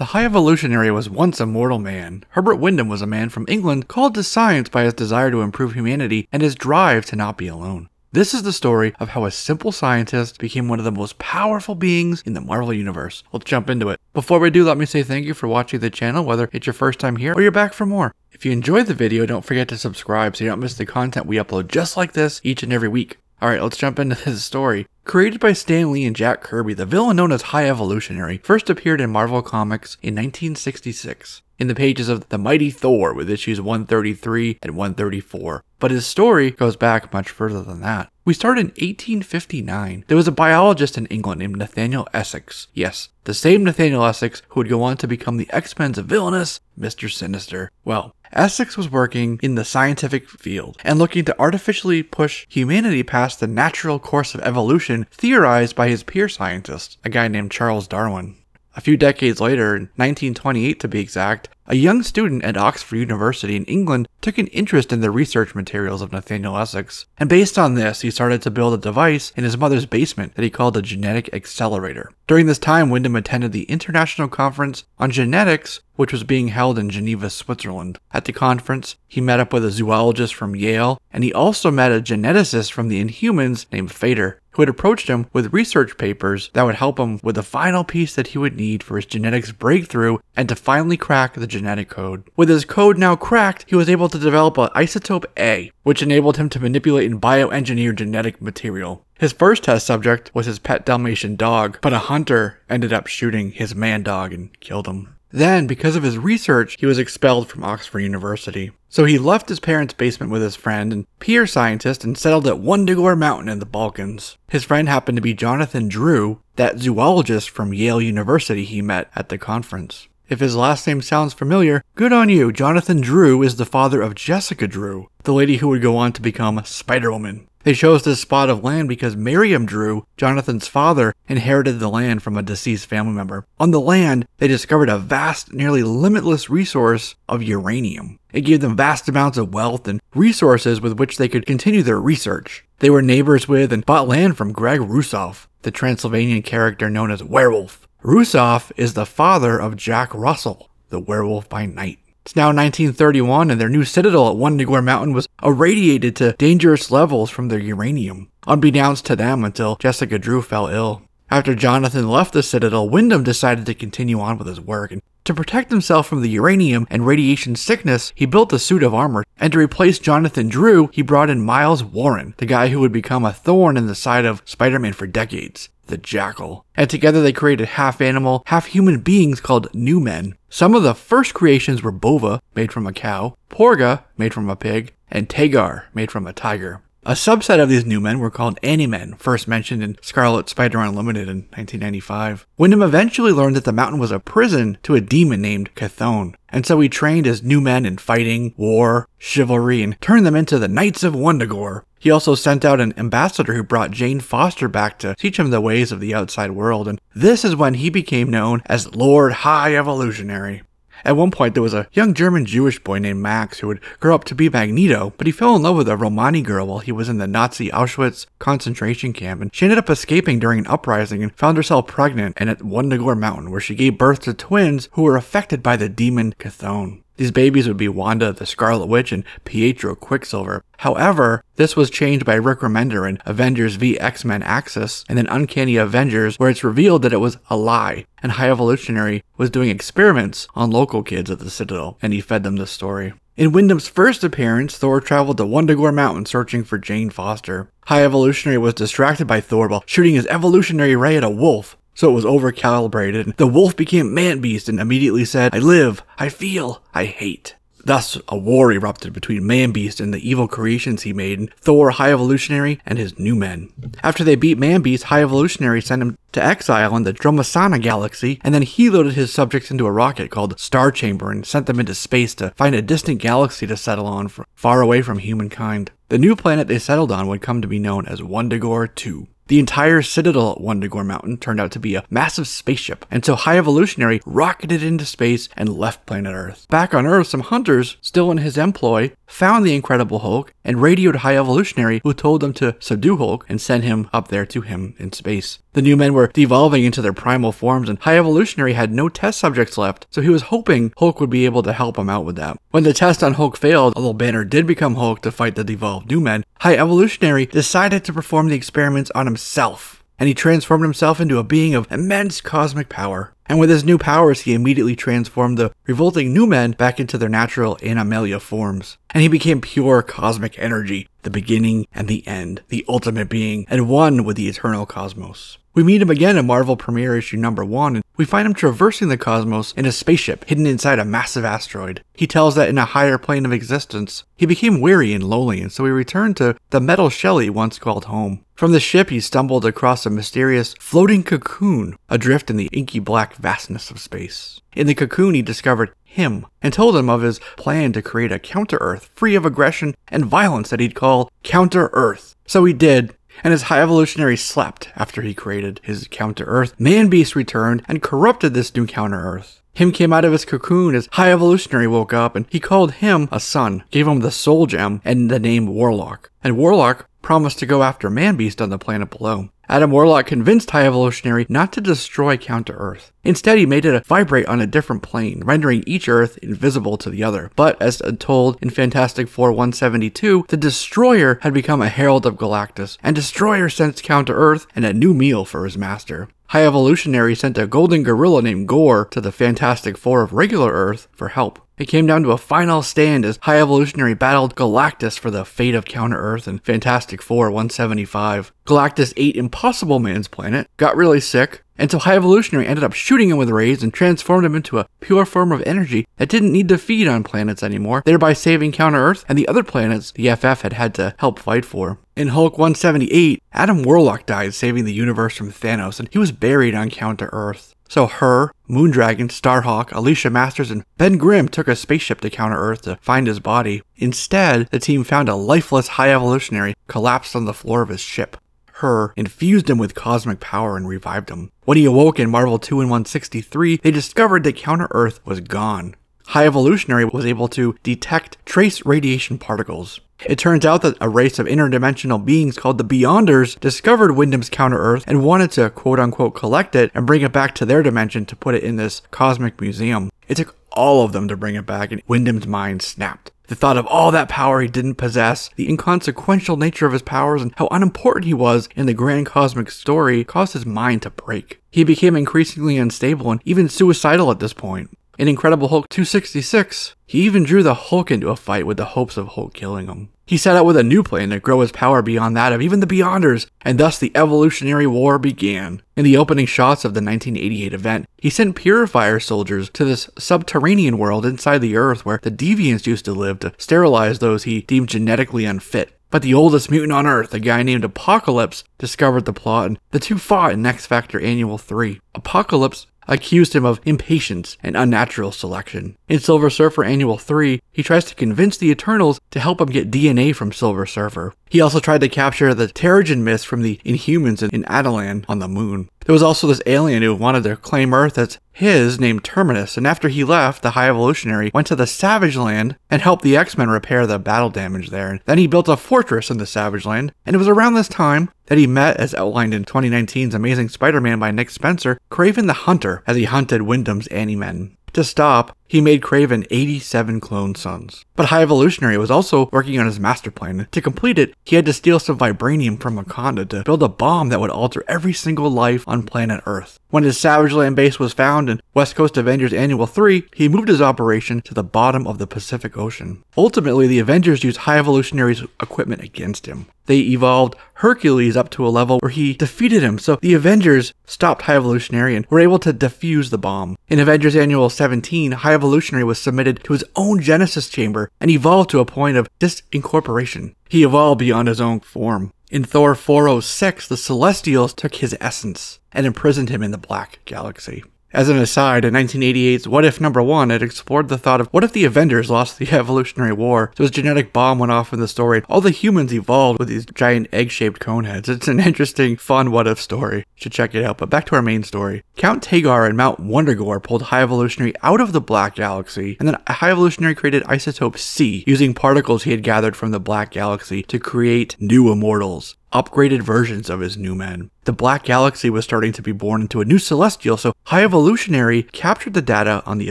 The High Evolutionary was once a mortal man. Herbert Wyndham was a man from England called to science by his desire to improve humanity and his drive to not be alone. This is the story of how a simple scientist became one of the most powerful beings in the Marvel Universe. Let's jump into it. Before we do, let me say thank you for watching the channel, whether it's your first time here or you're back for more. If you enjoyed the video, don't forget to subscribe so you don't miss the content we upload just like this each and every week. Alright, let's jump into this story. Created by Stan Lee and Jack Kirby, the villain known as High Evolutionary first appeared in Marvel Comics in 1966 in the pages of The Mighty Thor with issues 133 and 134. But his story goes back much further than that. We start in 1859. There was a biologist in England named Nathaniel Essex. Yes, the same Nathaniel Essex who would go on to become the X Men's villainous Mr. Sinister. Well, Essex was working in the scientific field and looking to artificially push humanity past the natural course of evolution theorized by his peer scientist, a guy named Charles Darwin. A few decades later, in 1928 to be exact, a young student at Oxford University in England took an interest in the research materials of Nathaniel Essex, and based on this, he started to build a device in his mother's basement that he called a genetic accelerator. During this time, Wyndham attended the International Conference on Genetics, which was being held in Geneva, Switzerland. At the conference, he met up with a zoologist from Yale, and he also met a geneticist from the Inhumans named Fader who had approached him with research papers that would help him with the final piece that he would need for his genetics breakthrough and to finally crack the genetic code. With his code now cracked, he was able to develop an isotope A, which enabled him to manipulate and bioengineer genetic material. His first test subject was his pet Dalmatian dog, but a hunter ended up shooting his man dog and killed him. Then, because of his research, he was expelled from Oxford University. So he left his parents' basement with his friend and peer scientist and settled at Wundigore Mountain in the Balkans. His friend happened to be Jonathan Drew, that zoologist from Yale University he met at the conference. If his last name sounds familiar, good on you. Jonathan Drew is the father of Jessica Drew, the lady who would go on to become Spider Woman. They chose this spot of land because Miriam Drew, Jonathan's father, inherited the land from a deceased family member. On the land, they discovered a vast, nearly limitless resource of uranium. It gave them vast amounts of wealth and resources with which they could continue their research. They were neighbors with and bought land from Greg Rusoff, the Transylvanian character known as Werewolf. Rusoff is the father of Jack Russell, the werewolf by night. It's now 1931, and their new citadel at Wendigore Mountain was irradiated to dangerous levels from their uranium, unbeknownst to them until Jessica Drew fell ill. After Jonathan left the citadel, Wyndham decided to continue on with his work, and to protect himself from the uranium and radiation sickness, he built a suit of armor, and to replace Jonathan Drew, he brought in Miles Warren, the guy who would become a thorn in the side of Spider Man for decades the Jackal. And together they created half animal, half human beings called New Men. Some of the first creations were Bova, made from a cow, Porga, made from a pig, and Tagar, made from a tiger. A subset of these new men were called Animen, first mentioned in Scarlet Spider Unlimited in 1995. Wyndham eventually learned that the mountain was a prison to a demon named Cathone, and so he trained his new men in fighting, war, chivalry, and turned them into the Knights of Wondagore. He also sent out an ambassador who brought Jane Foster back to teach him the ways of the outside world, and this is when he became known as Lord High Evolutionary. At one point, there was a young German Jewish boy named Max who would grow up to be Magneto, but he fell in love with a Romani girl while he was in the Nazi Auschwitz concentration camp, and she ended up escaping during an uprising and found herself pregnant and at Wondagore Mountain, where she gave birth to twins who were affected by the demon Chthon. These babies would be Wanda the Scarlet Witch and Pietro Quicksilver. However, this was changed by Rick Remender in Avengers v X-Men Axis and then Uncanny Avengers where it's revealed that it was a lie and High Evolutionary was doing experiments on local kids at the Citadel and he fed them this story. In Wyndham's first appearance, Thor traveled to Wondagore Mountain searching for Jane Foster. High Evolutionary was distracted by Thor while shooting his evolutionary ray at a wolf, so it was overcalibrated. The wolf became man beast and immediately said, I live, I feel, I hate. Thus, a war erupted between Man-Beast and the evil creations he made, Thor High Evolutionary and his new men. After they beat Man-Beast, High Evolutionary sent him to exile in the Dromasana galaxy, and then he loaded his subjects into a rocket called Star Chamber and sent them into space to find a distant galaxy to settle on, far away from humankind. The new planet they settled on would come to be known as Wondagore 2. The entire citadel at Wondegore Mountain turned out to be a massive spaceship, and so High Evolutionary rocketed into space and left planet Earth. Back on Earth, some hunters, still in his employ, found the Incredible Hulk and radioed High Evolutionary, who told them to subdue Hulk and send him up there to him in space. The new men were devolving into their primal forms, and High Evolutionary had no test subjects left, so he was hoping Hulk would be able to help him out with that. When the test on Hulk failed, although Banner did become Hulk to fight the devolved new men, High Evolutionary decided to perform the experiments on himself, and he transformed himself into a being of immense cosmic power. And with his new powers, he immediately transformed the revolting new men back into their natural animalia forms, and he became pure cosmic energy, the beginning and the end, the ultimate being, and one with the eternal cosmos. We meet him again in Marvel Premiere issue number 1, and we find him traversing the cosmos in a spaceship hidden inside a massive asteroid. He tells that in a higher plane of existence, he became weary and lonely, and so he returned to the metal shell he once called home. From the ship, he stumbled across a mysterious floating cocoon adrift in the inky black vastness of space. In the cocoon, he discovered him and told him of his plan to create a counter Earth free of aggression and violence that he'd call Counter Earth. So he did, and his high evolutionary slept after he created his counter Earth. Man Beast returned and corrupted this new counter Earth. Him came out of his cocoon as High Evolutionary woke up and he called him a son, gave him the soul gem and the name Warlock. And Warlock promised to go after Man-Beast on the planet below. Adam Warlock convinced High Evolutionary not to destroy Counter Earth. Instead, he made it vibrate on a different plane, rendering each Earth invisible to the other. But, as told in Fantastic Four 172, the Destroyer had become a herald of Galactus, and Destroyer sent Counter Earth and a new meal for his master. High Evolutionary sent a golden gorilla named Gore to the Fantastic Four of regular Earth for help. It came down to a final stand as High Evolutionary battled Galactus for the fate of Counter-Earth in Fantastic Four 175. Galactus ate Impossible Man's planet, got really sick, and so High Evolutionary ended up shooting him with rays and transformed him into a pure form of energy that didn't need to feed on planets anymore, thereby saving Counter Earth and the other planets the FF had had to help fight for. In Hulk 178, Adam Warlock died saving the universe from Thanos, and he was buried on Counter Earth. So her, Moondragon, Starhawk, Alicia Masters, and Ben Grimm took a spaceship to counter Earth to find his body. Instead, the team found a lifeless high evolutionary collapsed on the floor of his ship. Her infused him with cosmic power and revived him. When he awoke in Marvel 2 and 163, they discovered that counter Earth was gone. High Evolutionary was able to detect trace radiation particles. It turns out that a race of interdimensional beings called the Beyonders discovered Wyndham's counter Earth and wanted to quote unquote collect it and bring it back to their dimension to put it in this cosmic museum. It took all of them to bring it back, and Wyndham's mind snapped. The thought of all that power he didn't possess, the inconsequential nature of his powers, and how unimportant he was in the grand cosmic story caused his mind to break. He became increasingly unstable and even suicidal at this point. In Incredible Hulk 266, he even drew the Hulk into a fight with the hopes of Hulk killing him. He set out with a new plan to grow his power beyond that of even the Beyonders, and thus the Evolutionary War began. In the opening shots of the 1988 event, he sent purifier soldiers to this subterranean world inside the Earth where the Deviants used to live to sterilize those he deemed genetically unfit. But the oldest mutant on Earth, a guy named Apocalypse, discovered the plot and the two fought in X Factor Annual 3. Apocalypse accused him of impatience and unnatural selection. In Silver Surfer Annual 3, he tries to convince the Eternals to help him get DNA from Silver Surfer, he also tried to capture the Terrigen myth from the Inhumans in Adelan on the moon. There was also this alien who wanted to claim Earth as his named Terminus, and after he left, the High Evolutionary went to the Savage Land and helped the X Men repair the battle damage there. Then he built a fortress in the Savage Land, and it was around this time that he met, as outlined in 2019's Amazing Spider Man by Nick Spencer, Craven the Hunter as he hunted Wyndham's Annie Men. To stop, he made Craven 87 clone sons. But High Evolutionary was also working on his master plan. To complete it, he had to steal some vibranium from Wakanda to build a bomb that would alter every single life on planet Earth. When his Savage Land base was found in West Coast Avengers Annual 3, he moved his operation to the bottom of the Pacific Ocean. Ultimately, the Avengers used High Evolutionary's equipment against him. They evolved Hercules up to a level where he defeated him, so the Avengers stopped High Evolutionary and were able to defuse the bomb. In Avengers Annual 17, High revolutionary was submitted to his own genesis chamber and evolved to a point of disincorporation. He evolved beyond his own form. In Thor 406, the Celestials took his essence and imprisoned him in the Black Galaxy. As an aside, in 1988's What If Number 1, it explored the thought of what if the Avengers lost the evolutionary war, so his genetic bomb went off in the story, all the humans evolved with these giant egg-shaped cone heads. It's an interesting, fun what if story. You should check it out, but back to our main story. Count Tagar and Mount Wondergore pulled High Evolutionary out of the Black Galaxy, and then High Evolutionary created Isotope C, using particles he had gathered from the Black Galaxy to create new immortals upgraded versions of his new men. The Black Galaxy was starting to be born into a new celestial, so High Evolutionary captured the data on the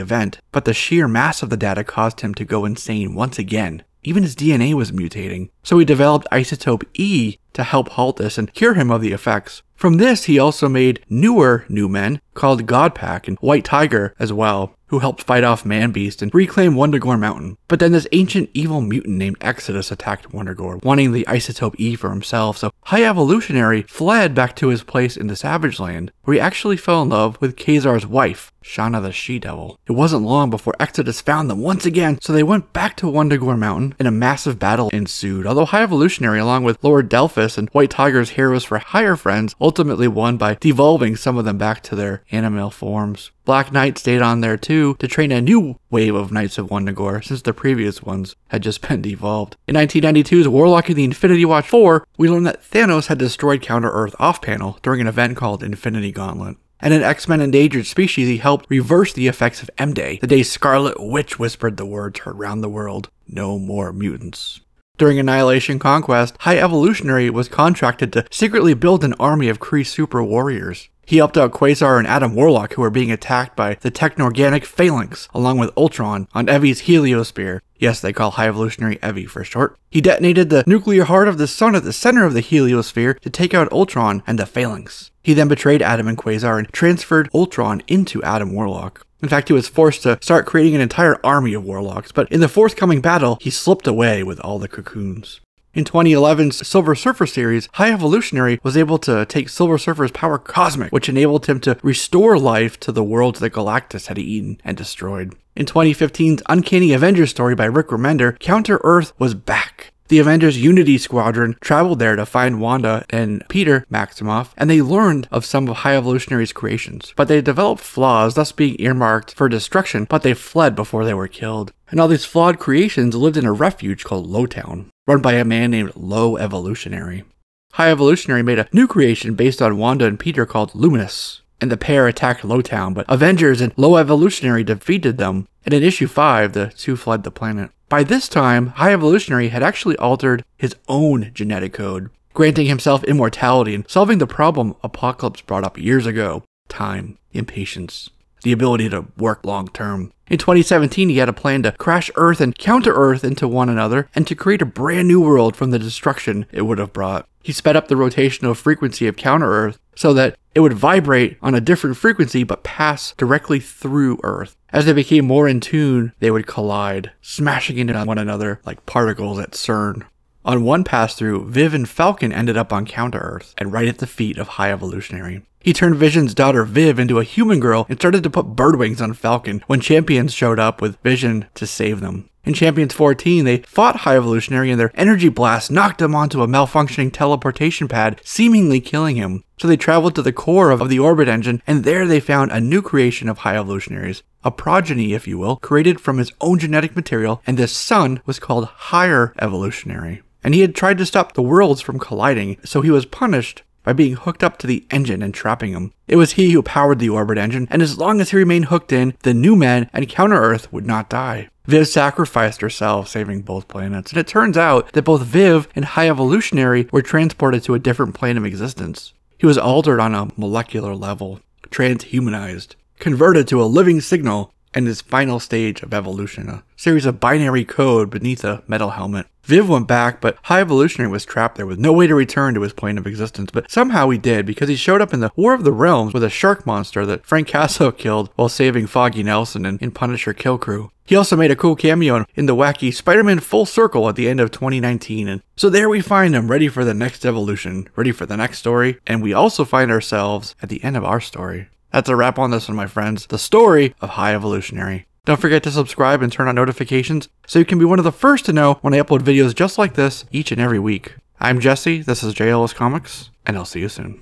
event, but the sheer mass of the data caused him to go insane once again. Even his DNA was mutating, so he developed isotope E to help halt this and cure him of the effects. From this, he also made newer new men called Godpack and White Tiger as well, who helped fight off Man Beast and reclaim Wondergore Mountain. But then this ancient evil mutant named Exodus attacked Wondergore, wanting the isotope E for himself, so High Evolutionary fled back to his place in the Savage Land, where he actually fell in love with Kazar's wife, Shana the She-Devil. It wasn't long before Exodus found them once again, so they went back to Wondergore Mountain and a massive battle ensued, although High Evolutionary along with Lord Delphus and White Tiger's heroes for hire friends ultimately won by devolving some of them back to their animal forms. Black Knight stayed on there too to train a new wave of Knights of Wondagore since the previous ones had just been devolved. In 1992's Warlock of the Infinity Watch 4, we learned that Thanos had destroyed Counter-Earth off-panel during an event called Infinity Gauntlet. And an X-Men Endangered Species, he helped reverse the effects of M-Day, the day Scarlet Witch whispered the words heard round the world, no more mutants. During Annihilation Conquest, High Evolutionary was contracted to secretly build an army of Kree super warriors. He helped out Quasar and Adam Warlock, who were being attacked by the technorganic Phalanx, along with Ultron, on Evie's heliosphere, yes, they call High Evolutionary Evie for short, he detonated the nuclear heart of the sun at the center of the heliosphere to take out Ultron and the Phalanx. He then betrayed Adam and Quasar and transferred Ultron into Adam Warlock. In fact, he was forced to start creating an entire army of warlocks, but in the forthcoming battle, he slipped away with all the cocoons. In 2011's Silver Surfer series, High Evolutionary was able to take Silver Surfer's power cosmic, which enabled him to restore life to the worlds that Galactus had eaten and destroyed. In 2015's Uncanny Avengers story by Rick Remender, Counter Earth was back. The Avengers Unity Squadron traveled there to find Wanda and Peter Maximoff, and they learned of some of High Evolutionary's creations. But they developed flaws, thus being earmarked for destruction, but they fled before they were killed. And all these flawed creations lived in a refuge called Lowtown run by a man named Low Evolutionary. High Evolutionary made a new creation based on Wanda and Peter called Luminous, and the pair attacked Lowtown, but Avengers and Low Evolutionary defeated them, and in issue 5, the two fled the planet. By this time, High Evolutionary had actually altered his own genetic code, granting himself immortality and solving the problem Apocalypse brought up years ago time, impatience the ability to work long term. In 2017, he had a plan to crash Earth and counter Earth into one another and to create a brand new world from the destruction it would have brought. He sped up the rotational frequency of counter Earth so that it would vibrate on a different frequency but pass directly through Earth. As they became more in tune, they would collide, smashing into one another like particles at CERN. On one pass through, Viv and Falcon ended up on Counter Earth and right at the feet of High Evolutionary. He turned Vision's daughter Viv into a human girl and started to put bird wings on Falcon when Champions showed up with Vision to save them. In Champions 14, they fought High Evolutionary and their energy blast knocked him onto a malfunctioning teleportation pad, seemingly killing him. So they traveled to the core of the orbit engine, and there they found a new creation of High Evolutionaries, a progeny, if you will, created from his own genetic material, and this son was called Higher Evolutionary. And he had tried to stop the worlds from colliding, so he was punished by being hooked up to the engine and trapping him. It was he who powered the orbit engine, and as long as he remained hooked in, the new men and Counter Earth would not die. Viv sacrificed herself, saving both planets, and it turns out that both Viv and High Evolutionary were transported to a different plane of existence. He was altered on a molecular level, transhumanized, converted to a living signal and his final stage of evolution, a series of binary code beneath a metal helmet. Viv went back, but High Evolutionary was trapped there with no way to return to his plane of existence, but somehow he did because he showed up in the War of the Realms with a shark monster that Frank Castle killed while saving Foggy Nelson in, in Punisher Kill Crew. He also made a cool cameo in the wacky Spider-Man Full Circle at the end of 2019, and so there we find him ready for the next evolution, ready for the next story, and we also find ourselves at the end of our story. That's a wrap on this one, my friends. The story of High Evolutionary. Don't forget to subscribe and turn on notifications so you can be one of the first to know when I upload videos just like this each and every week. I'm Jesse, this is JLS Comics, and I'll see you soon.